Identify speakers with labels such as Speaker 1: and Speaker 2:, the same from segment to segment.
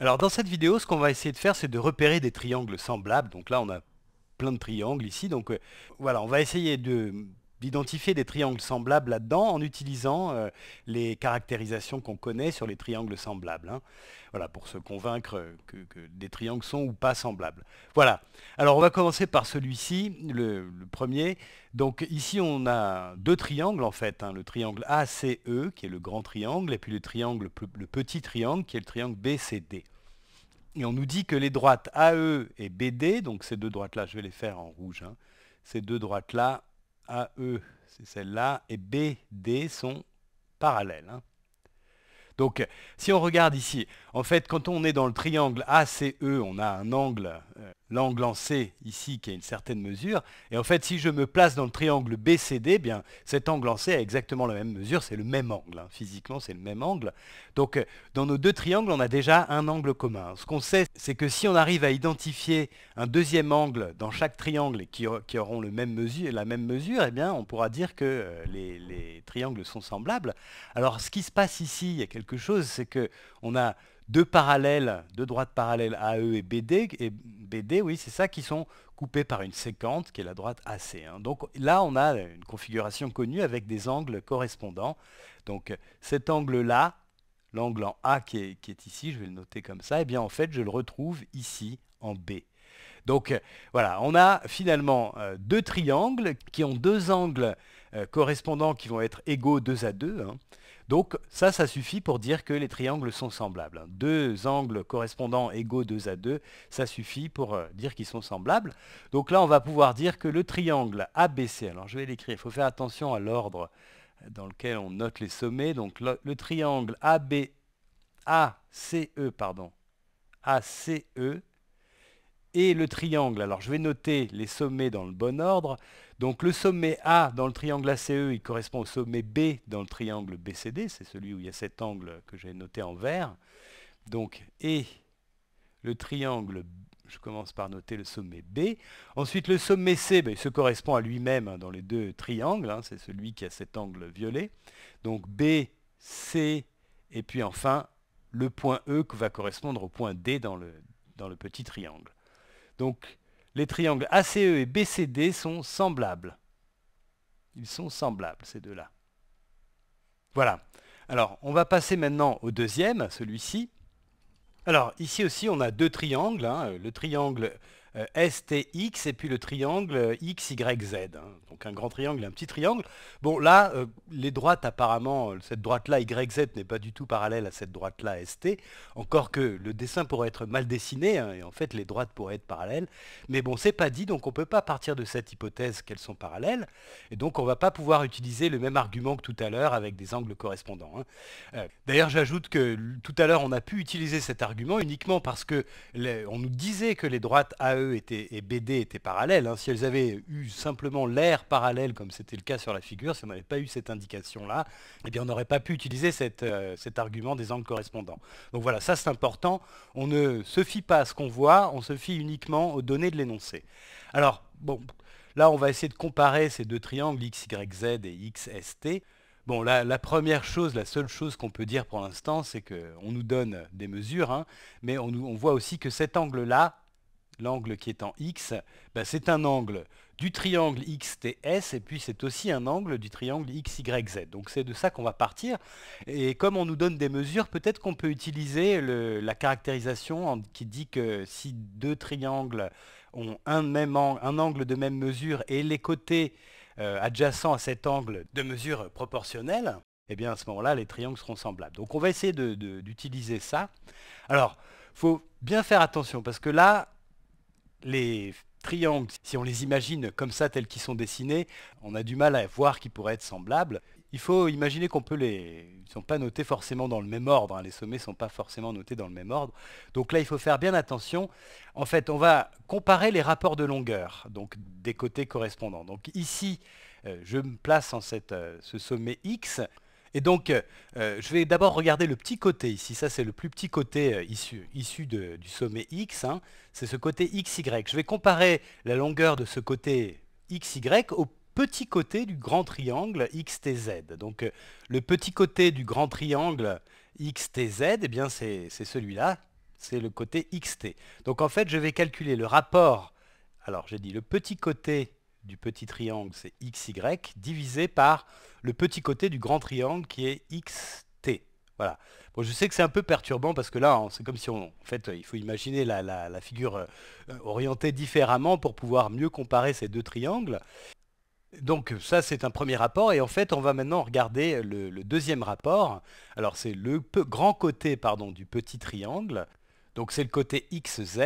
Speaker 1: Alors dans cette vidéo, ce qu'on va essayer de faire, c'est de repérer des triangles semblables. Donc là, on a plein de triangles ici. Donc euh, voilà, on va essayer de d'identifier des triangles semblables là-dedans en utilisant euh, les caractérisations qu'on connaît sur les triangles semblables. Hein. Voilà, pour se convaincre que, des triangles sont ou pas semblables. Voilà. Alors on va commencer par celui-ci, le, premier. Donc ici on a deux triangles en fait, hein. le triangle ACE qui est le grand triangle et puis le triangle le petit triangle qui est le triangle BCD. Et on nous dit que les droites AE et BD, donc ces deux droites-là, je vais les faire en rouge, hein, ces deux droites-là AE, c'est celle-là, et BD sont parallèles. Hein. Donc, si on regarde ici, en fait, quand on est dans le triangle ACE, on a un angle euh, l'angle en C ici qui a une certaine mesure. Et en fait, si je me place dans le triangle BCD, eh bien, cet angle en C a exactement la même mesure, c'est le même angle. Hein. Physiquement, c'est le même angle. Donc, euh, dans nos deux triangles, on a déjà un angle commun. Ce qu'on sait, c'est que si on arrive à identifier un deuxième angle dans chaque triangle qui, euh, qui auront le même mesure, la même mesure, eh bien, on pourra dire que euh, les, les triangles sont semblables. Alors, ce qui se passe ici, il y a quelque chose, c'est qu'on a deux parallèles, deux droites parallèles AE et BD, et BD, oui, c'est ça, qui sont coupées par une séquente, qui est la droite AC. Hein. Donc là, on a une configuration connue avec des angles correspondants. Donc cet angle-là, l'angle en A qui est, ici, je vais le noter comme ça, et eh bien en fait, je le retrouve ici en B. Donc voilà, on a finalement euh, deux triangles qui ont deux angles euh, correspondants qui vont être égaux 2 à 2. Donc ça, ça suffit pour dire que les triangles sont semblables. Hein. Deux angles correspondants égaux 2 à 2, ça suffit pour euh, dire qu'ils sont semblables. Donc là, on va pouvoir dire que le triangle ABC, alors je vais l'écrire, il faut faire attention à l'ordre dans lequel on note les sommets. Donc le, triangle ACE, pardon, ACE, et le triangle. Alors je vais noter les sommets dans le bon ordre. Donc le sommet A dans le triangle ACE, il correspond au sommet B dans le triangle BCD, c'est celui où il y a cet angle que j'ai noté en vert. Donc et le triangle, je commence par noter le sommet B. Ensuite le sommet C, ben, il se correspond à lui-même hein, dans les deux triangles, hein. c'est celui qui a cet angle violet. Donc B, C, et puis enfin le point E qui va correspondre au point D dans le, dans le petit triangle. Donc les triangles ACE et BCD sont semblables. Ils sont semblables, ces deux-là. Voilà. Alors, on va passer maintenant au deuxième, celui-ci. Alors, ici aussi, on a deux triangles. Hein. le triangle euh, STX et puis le triangle euh, X, Y, hein. Donc un grand triangle et un petit triangle. Bon, là, euh, les droites, apparemment, cette droite-là, YZ, n'est pas du tout parallèle à cette droite-là, ST. Encore que le dessin pourrait être mal dessiné, hein, et en fait, les droites pourraient être parallèles. Mais bon, c'est pas dit, donc on ne peut pas partir de cette hypothèse qu'elles sont parallèles. Et donc, on ne va pas pouvoir utiliser le même argument que tout à l'heure avec des angles correspondants. Hein. D'ailleurs, j'ajoute que tout à l'heure, on a pu utiliser cet argument uniquement parce que on nous disait que les droites AE et BD étaient parallèles. Hein. Si elles avaient eu simplement l'air parallèle, comme c'était le cas sur la figure, si on n'avait pas eu cette indication-là, eh bien on n'aurait pas pu utiliser euh, cet argument des angles correspondants. Donc voilà, ça c'est important. On ne se fie pas à ce qu'on voit, on se fie uniquement aux données de l'énoncé. Alors, bon, là on va essayer de comparer ces deux triangles, XYZ et XST. Bon, la, première chose, la seule chose qu'on peut dire pour l'instant, c'est qu'on nous donne des mesures, hein, mais on, voit aussi que cet angle-là, l'angle qui est en X, ben, c'est un angle du triangle XTS et puis c'est aussi un angle du triangle XYZ. Donc c'est de ça qu'on va partir. Et comme on nous donne des mesures, peut-être qu'on peut utiliser la caractérisation qui dit que si deux triangles ont un, même angle, un angle de même mesure et les côtés euh, adjacents à cet angle de mesure proportionnelle, eh bien à ce moment-là, les triangles seront semblables. Donc on va essayer d'utiliser ça. Alors, faut bien faire attention parce que là, les triangles, si on les imagine comme ça tels qu'ils sont dessinés, on a du mal à voir qu'ils pourraient être semblables. Il faut imaginer qu'on peut les... Ils ne sont pas notés forcément dans le même ordre, hein. les sommets ne sont pas forcément notés dans le même ordre. Donc là, il faut faire bien attention. En fait, on va comparer les rapports de longueur, donc des côtés correspondants. Donc ici, euh, je me place en euh, ce sommet X. Et donc, euh, euh, je vais d'abord regarder le petit côté ici. Ça, c'est le plus petit côté euh, issu, issu du sommet X. Hein. C'est ce côté XY. Je vais comparer la longueur de ce côté XY au petit côté du grand triangle XTZ. Donc, le petit côté du grand triangle XTZ, eh bien, c'est celui-là. C'est le côté XT. Donc, en fait, je vais calculer le rapport. Alors, j'ai dit le petit côté du petit triangle, c'est xy, divisé par le petit côté du grand triangle qui est xt. Voilà. Bon, je sais que c'est un peu perturbant parce que là, hein, c'est comme si on... En fait, il faut imaginer la, la, figure euh, euh, orientée différemment pour pouvoir mieux comparer ces deux triangles. Donc ça c'est un premier rapport et en fait on va maintenant regarder le, deuxième rapport. Alors c'est le grand côté pardon, du petit triangle, donc c'est le côté xz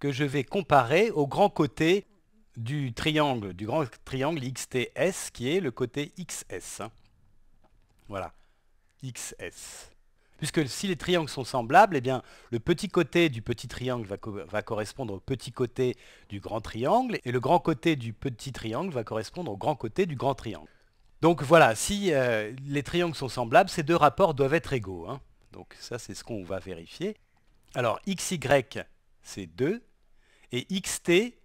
Speaker 1: que je vais comparer au grand côté du triangle, du grand triangle XTS qui est le côté XS. Voilà, XS. Puisque si les triangles sont semblables, eh bien, le petit côté du petit triangle va, correspondre au petit côté du grand triangle, et le grand côté du petit triangle va correspondre au grand côté du grand triangle. Donc voilà, si euh, les triangles sont semblables, ces deux rapports doivent être égaux. Hein. Donc ça, c'est ce qu'on va vérifier. Alors, xy, c'est 2, et xt,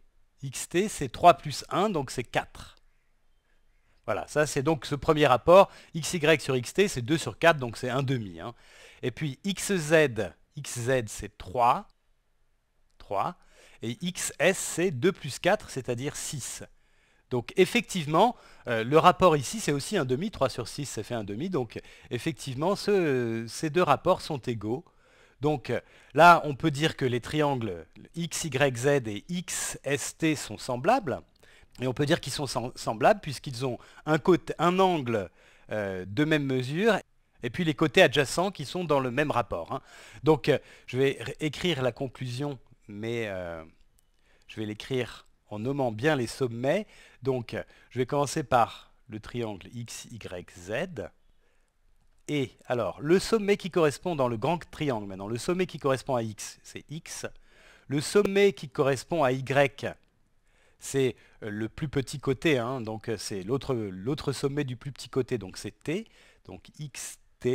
Speaker 1: xt, c'est 3 plus 1, donc c'est 4. Voilà, ça c'est donc ce premier rapport. xy sur xt, c'est 2 sur 4, donc c'est 1 demi. Hein. Et puis xz, xz c'est 3. 3. Et xs c'est 2 plus 4, c'est-à-dire 6. Donc effectivement, euh, le rapport ici, c'est aussi un demi, 3 sur 6, ça fait 1 demi. Donc effectivement, ce, ces deux rapports sont égaux. Donc euh, là, on peut dire que les triangles x, y, z et XST sont semblables. Et on peut dire qu'ils sont semblables puisqu'ils ont un, angle euh, de même mesure et puis les côtés adjacents qui sont dans le même rapport. Hein. Donc euh, je vais écrire la conclusion, mais je vais l'écrire en nommant bien les sommets. Donc je vais commencer par le triangle x, y, z. Et alors, le sommet qui correspond dans le grand triangle maintenant, le sommet qui correspond à x, c'est x. Le sommet qui correspond à y, c'est euh, le plus petit côté, hein, donc euh, c'est l'autre sommet du plus petit côté, donc c'est t, donc xt.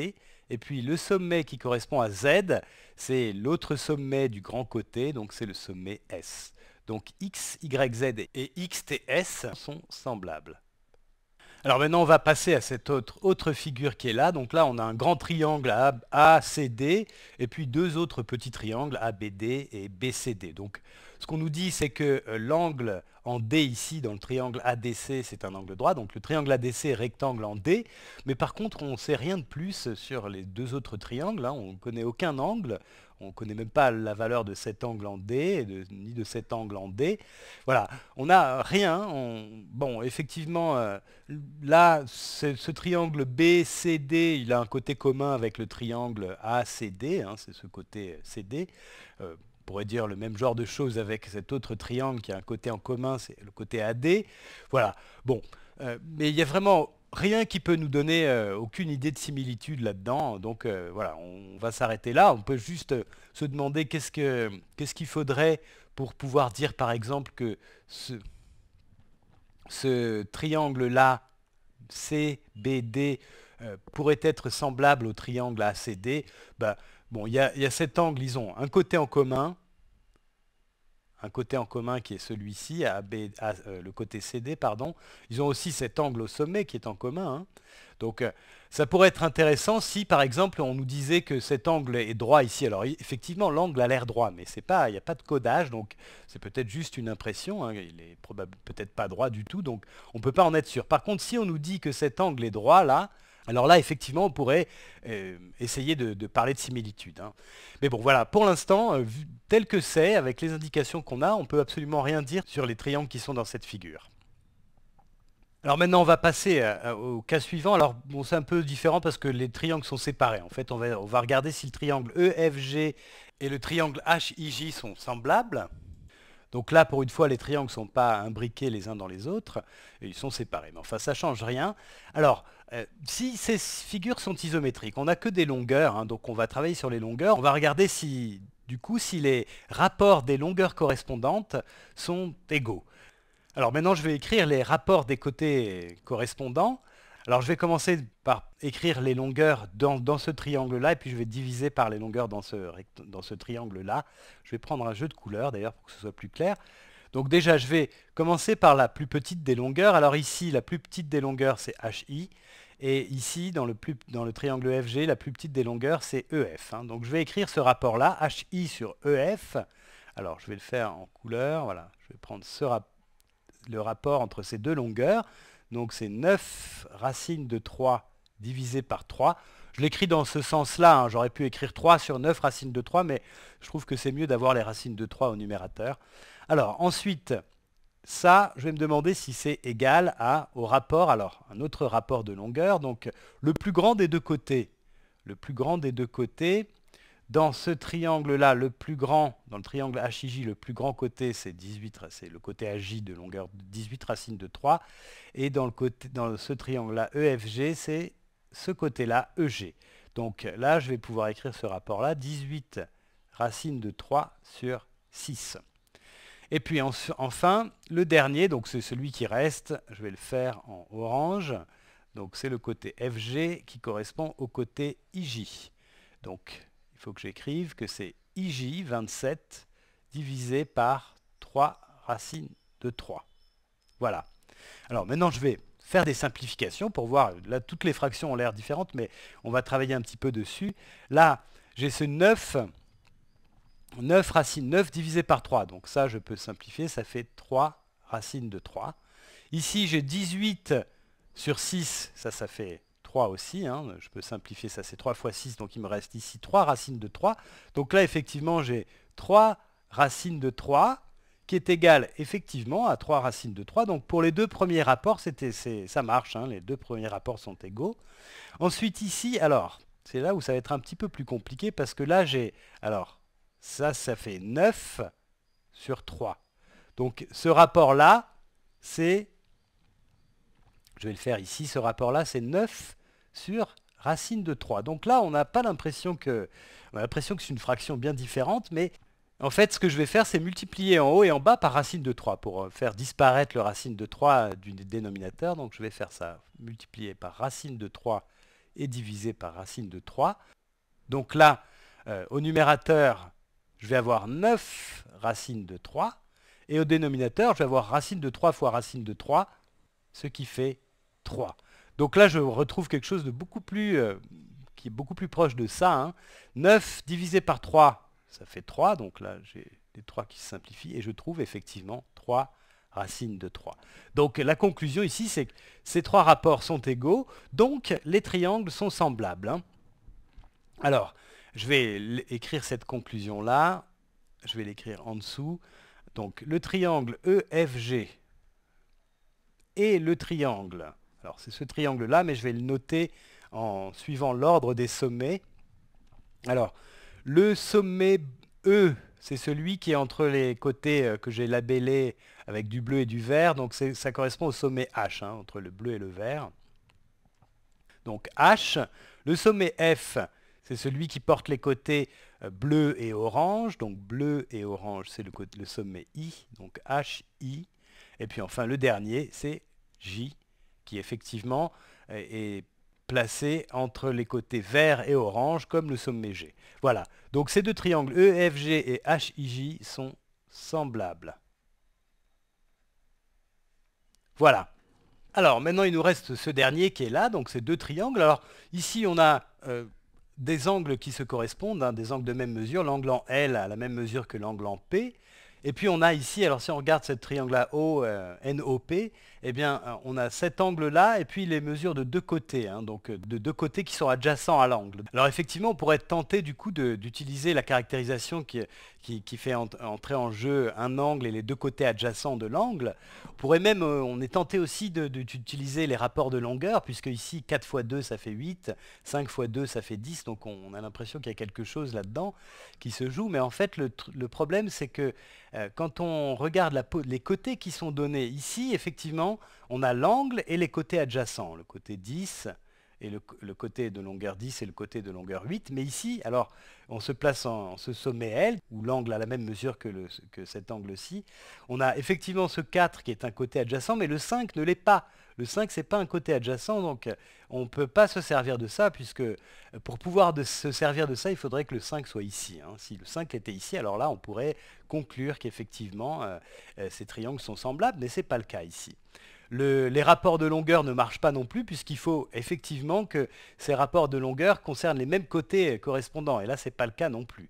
Speaker 1: Et puis le sommet qui correspond à z, c'est l'autre sommet du grand côté, donc c'est le sommet s. Donc x, y, z et x, t, s sont semblables. Alors maintenant, on va passer à cette autre, autre figure qui est là. Donc là, on a un grand triangle ACD et puis deux autres petits triangles ABD et BCD. Donc ce qu'on nous dit, c'est que euh, l'angle en D ici, dans le triangle ADC, c'est un angle droit. Donc le triangle ADC est rectangle en D. Mais par contre, on ne sait rien de plus sur les deux autres triangles. Hein. On ne connaît aucun angle on ne connaît même pas la valeur de cet angle en D, ni de cet angle en D. Voilà, on n'a rien. Bon, effectivement, euh, là, ce, triangle BCD, il a un côté commun avec le triangle ACD, hein, c'est ce côté euh, CD. Euh, on pourrait dire le même genre de choses avec cet autre triangle qui a un côté en commun, c'est le côté AD. Voilà, bon. mais il y a vraiment rien qui peut nous donner euh, aucune idée de similitude là-dedans. Donc euh, voilà, on va s'arrêter là. On peut juste euh, se demander qu'est-ce qu'il faudrait pour pouvoir dire par exemple que ce, triangle-là, CBD, D, pourrait être semblable au triangle ACD. Bah, bon, il y, y, a cet angle, ils ont un côté en commun, un côté en commun qui est celui-ci, euh, le côté CD, pardon. Ils ont aussi cet angle au sommet qui est en commun. Hein. Donc euh, ça pourrait être intéressant si par exemple on nous disait que cet angle est droit ici. Alors effectivement l'angle a l'air droit, mais il n'y a pas de codage, donc c'est peut-être juste une impression, hein. il est peut-être pas droit du tout, donc on ne peut pas en être sûr. Par contre si on nous dit que cet angle est droit là, alors là, effectivement, on pourrait euh, essayer de, parler de similitude. Hein. Mais bon, voilà, pour l'instant, euh, tel que c'est, avec les indications qu'on a, on ne peut absolument rien dire sur les triangles qui sont dans cette figure. Alors maintenant, on va passer euh, au cas suivant. Alors, bon, c'est un peu différent parce que les triangles sont séparés. En fait, on va, regarder si le triangle EFG et le triangle HIJ sont semblables. Donc là, pour une fois, les triangles ne sont pas imbriqués les uns dans les autres, ils sont séparés. Mais enfin, ça ne change rien. Alors, euh, si ces figures sont isométriques, on n'a que des longueurs, hein, donc on va travailler sur les longueurs. On va regarder si, du coup, si les rapports des longueurs correspondantes sont égaux. Alors maintenant, je vais écrire les rapports des côtés correspondants. Alors je vais commencer par écrire les longueurs dans, ce triangle-là, et puis je vais diviser par les longueurs dans ce, dans ce triangle-là. Je vais prendre un jeu de couleurs, d'ailleurs, pour que ce soit plus clair. Donc déjà, je vais commencer par la plus petite des longueurs. Alors ici, la plus petite des longueurs, c'est HI. Et ici, dans le, triangle FG, la plus petite des longueurs, c'est EF. Hein. Donc je vais écrire ce rapport-là, HI sur EF. Alors je vais le faire en couleur, voilà. Je vais prendre le rapport entre ces deux longueurs. Donc c'est 9 racines de 3 divisé par 3. Je l'écris dans ce sens-là, hein. j'aurais pu écrire 3 sur 9 racines de 3, mais je trouve que c'est mieux d'avoir les racines de 3 au numérateur. Alors ensuite, ça, je vais me demander si c'est égal à, au rapport, alors un autre rapport de longueur, donc le plus grand des deux côtés. Le plus grand des deux côtés, dans ce triangle-là, le plus grand, dans le triangle HIJ, le plus grand côté, c'est 18, c'est le côté AJ de longueur 18 racines de 3. Et dans, dans ce triangle-là, EFG, c'est ce côté-là, EG. Donc là, je vais pouvoir écrire ce rapport-là, 18 racines de 3 sur 6. Et puis enfin, le dernier, donc c'est celui qui reste, je vais le faire en orange. Donc c'est le côté FG qui correspond au côté IJ. Donc il faut que j'écrive que c'est IJ 27 divisé par 3 racines de 3. Voilà. Alors maintenant je vais faire des simplifications pour voir, là toutes les fractions ont l'air différentes, mais on va travailler un petit peu dessus. Là j'ai ce 9 9 racines 9 divisé par 3. Donc ça, je peux simplifier, ça fait 3 racines de 3. Ici, j'ai 18 sur 6, ça, ça fait 3 aussi. Hein. Je peux simplifier, ça c'est 3 fois 6, donc il me reste ici 3 racines de 3. Donc là, effectivement, j'ai 3 racines de 3 qui est égal effectivement à 3 racines de 3. Donc pour les deux premiers rapports, ça marche, hein. les deux premiers rapports sont égaux. Ensuite ici, alors, c'est là où ça va être un petit peu plus compliqué parce que là j'ai, alors, ça, ça fait 9 sur 3. Donc ce rapport-là, c'est... Je vais le faire ici. Ce rapport-là, c'est 9 sur racine de 3. Donc là, on n'a pas l'impression que... On a l'impression que c'est une fraction bien différente, mais en fait, ce que je vais faire, c'est multiplier en haut et en bas par racine de 3 pour euh, faire disparaître le racine de 3 euh, du dénominateur. Donc je vais faire ça, multiplier par racine de 3 et diviser par racine de 3. Donc là, euh, au numérateur, je vais avoir 9 racines de 3. Et au dénominateur, je vais avoir racine de 3 fois racine de 3, ce qui fait 3. Donc là, je retrouve quelque chose de beaucoup plus, euh, qui est beaucoup plus proche de ça. 9 hein. divisé par 3, ça fait 3. Donc là, j'ai des 3 qui se simplifient. Et je trouve effectivement 3 racines de 3. Donc la conclusion ici, c'est que ces trois rapports sont égaux. Donc les triangles sont semblables. Hein. Alors, je vais écrire cette conclusion-là. Je vais l'écrire en dessous. Donc le triangle EFG et le triangle. Alors c'est ce triangle-là, mais je vais le noter en suivant l'ordre des sommets. Alors, le sommet E, c'est celui qui est entre les côtés euh, que j'ai labellés avec du bleu et du vert. Donc ça correspond au sommet H, hein, entre le bleu et le vert. Donc H. Le sommet F, c'est celui qui porte les côtés euh, bleu et orange. Donc bleu et orange, c'est le, sommet I, donc HI. Et puis enfin, le dernier, c'est J, qui effectivement est placé entre les côtés vert et orange, comme le sommet G. Voilà. Donc ces deux triangles EFG et HIJ sont semblables. Voilà. Alors maintenant, il nous reste ce dernier qui est là, donc ces deux triangles. Alors ici, on a euh, des angles qui se correspondent, hein, des angles de même mesure, l'angle en L a la même mesure que l'angle en P. Et puis on a ici, alors si on regarde ce triangle à O, euh, NOP, eh bien euh, on a cet angle-là et puis les mesures de deux côtés, hein, donc euh, de deux côtés qui sont adjacents à l'angle. Alors effectivement, on pourrait tenté du coup d'utiliser la caractérisation qui, qui, fait entrer en jeu un angle et les deux côtés adjacents de l'angle. On pourrait même, euh, on est tenté aussi d'utiliser les rapports de longueur, puisque ici 4 x 2 ça fait 8, 5 x 2 ça fait 10, donc on, a l'impression qu'il y a quelque chose là-dedans qui se joue, mais en fait le, problème c'est que euh, quand on regarde les côtés qui sont donnés ici, effectivement, on a l'angle et les côtés adjacents, le côté 10, et le, côté de longueur 10 et le côté de longueur 8. Mais ici, alors, on se place en, ce sommet L, où l'angle a la même mesure que, cet angle-ci. On a effectivement ce 4 qui est un côté adjacent, mais le 5 ne l'est pas. Le 5, ce n'est pas un côté adjacent, donc on ne peut pas se servir de ça, puisque euh, pour pouvoir se servir de ça, il faudrait que le 5 soit ici. Hein. Si le 5 était ici, alors là, on pourrait conclure qu'effectivement, euh, euh, ces triangles sont semblables, mais ce n'est pas le cas ici les rapports de longueur ne marchent pas non plus, puisqu'il faut effectivement que ces rapports de longueur concernent les mêmes côtés correspondants. Et là, ce n'est pas le cas non plus.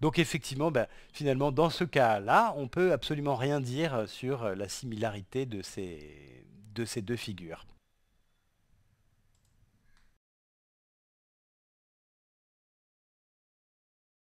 Speaker 1: Donc effectivement, ben, finalement, dans ce cas-là, on ne peut absolument rien dire sur la similarité de ces deux figures.